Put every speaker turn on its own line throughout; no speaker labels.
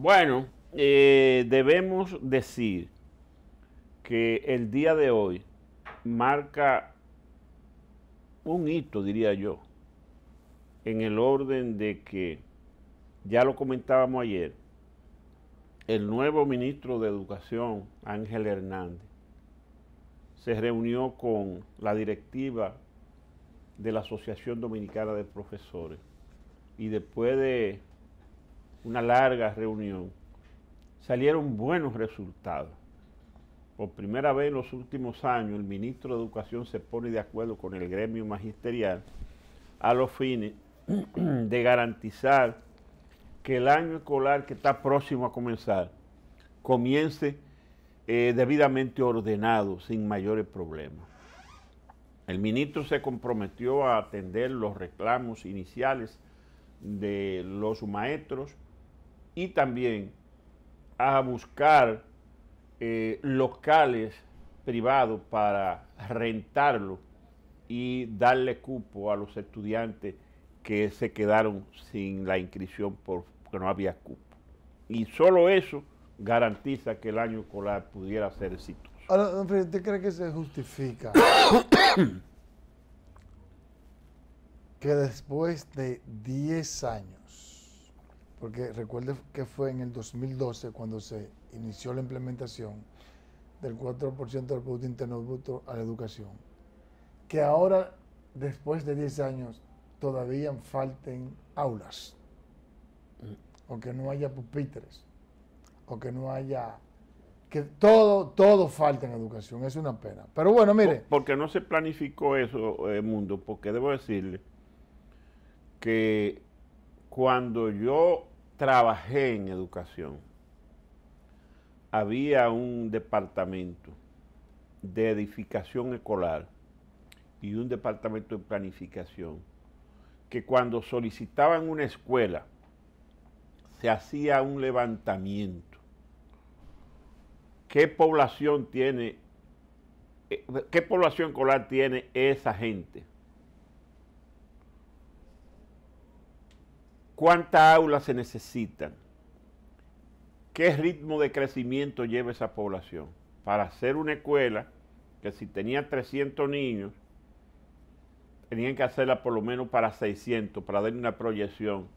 Bueno, eh, debemos decir que el día de hoy marca un hito, diría yo, en el orden de que, ya lo comentábamos ayer, el nuevo ministro de Educación, Ángel Hernández, se reunió con la directiva de la Asociación Dominicana de Profesores y después de una larga reunión, salieron buenos resultados. Por primera vez en los últimos años, el ministro de Educación se pone de acuerdo con el gremio magisterial a los fines de garantizar que el año escolar que está próximo a comenzar comience eh, debidamente ordenado, sin mayores problemas. El ministro se comprometió a atender los reclamos iniciales de los maestros y también a buscar eh, locales privados para rentarlo y darle cupo a los estudiantes que se quedaron sin la inscripción porque no había cupo. Y solo eso garantiza que el año escolar pudiera ser
exitoso. ¿usted cree que se justifica que después de 10 años porque recuerde que fue en el 2012 cuando se inició la implementación del 4% del Producto Interno Bruto a la educación, que ahora, después de 10 años, todavía falten aulas, mm. o que no haya pupitres, o que no haya... Que todo, todo falta en educación, es una pena. Pero bueno, mire...
Porque no se planificó eso, eh, Mundo, porque debo decirle que cuando yo trabajé en educación, había un departamento de edificación escolar y un departamento de planificación que cuando solicitaban una escuela se hacía un levantamiento. ¿Qué población tiene, eh, qué población escolar tiene esa gente? cuántas aulas se necesitan, qué ritmo de crecimiento lleva esa población para hacer una escuela que si tenía 300 niños, tenían que hacerla por lo menos para 600, para darle una proyección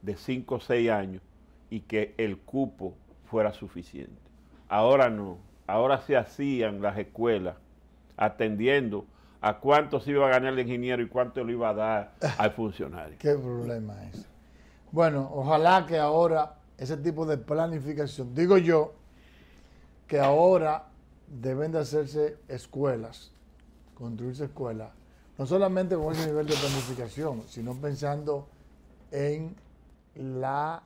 de 5 o 6 años y que el cupo fuera suficiente. Ahora no, ahora se hacían las escuelas atendiendo a cuánto se iba a ganar el ingeniero y cuánto le iba a dar al
funcionario. ¿Qué problema es? Bueno, ojalá que ahora ese tipo de planificación, digo yo, que ahora deben de hacerse escuelas, construirse escuelas, no solamente con ese nivel de planificación, sino pensando en la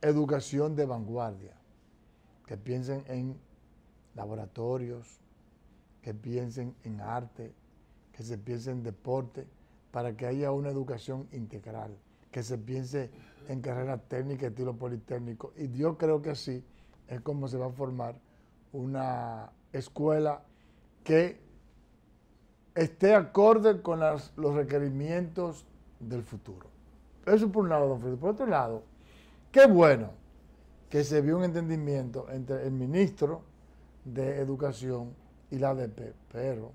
educación de vanguardia, que piensen en laboratorios, que piensen en arte, que se piense en deporte, para que haya una educación integral que se piense en carrera técnica, estilo politécnico. Y yo creo que así es como se va a formar una escuela que esté acorde con los requerimientos del futuro. Eso por un lado, don Por otro lado, qué bueno que se vio un entendimiento entre el ministro de Educación y la ADP, pero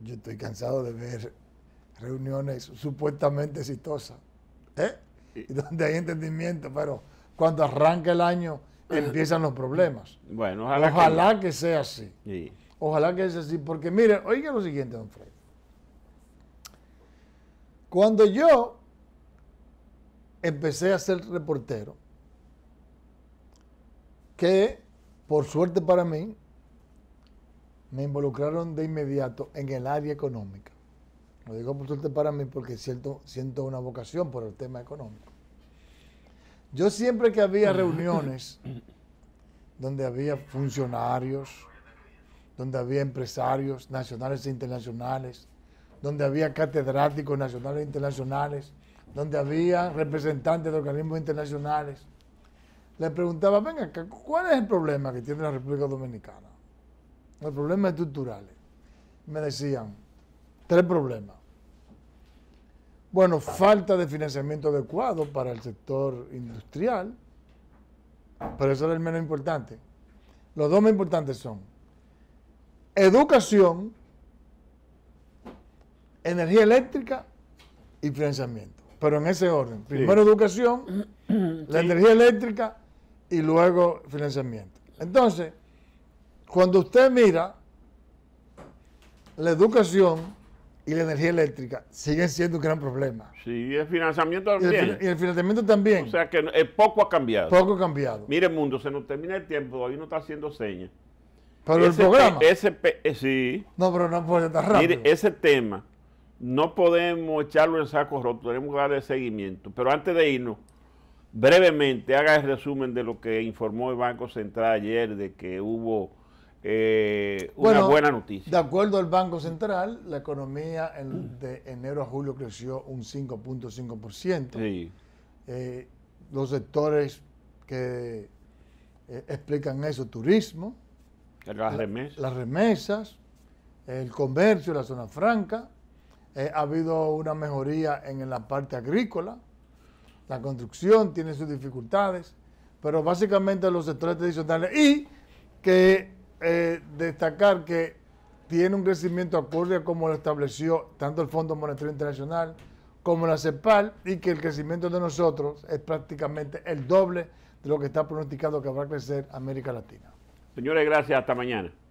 yo estoy cansado de ver reuniones supuestamente exitosas, ¿eh? y donde hay entendimiento, pero cuando arranca el año empiezan los problemas.
Bueno, ojalá, que... sea así.
Ojalá que sea así, porque miren, oiga lo siguiente, don Fred. Cuando yo empecé a ser reportero, que por suerte para mí, me involucraron de inmediato en el área económica. Lo digo por suerte para mí porque siento, siento una vocación por el tema económico. Yo siempre que había reuniones donde había funcionarios, donde había empresarios nacionales e internacionales, donde había catedráticos nacionales e internacionales, donde había representantes de organismos internacionales, le preguntaba, venga, ¿cuál es el problema que tiene la República Dominicana? Los problemas estructurales. Me decían, Tres problemas. Bueno, falta de financiamiento adecuado para el sector industrial, pero eso es el menos importante. Los dos más importantes son educación, energía eléctrica y financiamiento. Pero en ese orden. Primero educación, la energía eléctrica y luego financiamiento. Entonces, cuando usted mira la educación, y la energía eléctrica sigue siendo un gran problema.
Sí, el financiamiento también. Y
el, financiamiento también.
O sea que poco ha cambiado. Poco ha cambiado. Mire, mundo, se nos termina el tiempo, ahí no está haciendo señas.
Pero el programa.
Eh, sí. No, pero no puede estar rápido. Mire, ese tema no podemos echarlo en saco roto, tenemos que darle seguimiento. Pero antes de irnos, brevemente, haga el resumen de lo que informó el Banco Central ayer de que hubo eh, una buena noticia. De
acuerdo al Banco Central, la economía de enero a julio creció un 5.5%. Sí. Eh, los sectores que eh, explican eso, turismo,
las, remesas. las
remesas, el comercio, la zona franca, ha habido una mejoría en, en la parte agrícola, la construcción tiene sus dificultades, pero básicamente los sectores tradicionales y que eh, destacar que tiene un crecimiento acorde a como lo estableció tanto el Fondo Monetario Internacional como la CEPAL y que el crecimiento de nosotros es prácticamente el doble de lo que está pronosticado que habrá a crecer América Latina.
Señores, gracias. Hasta mañana.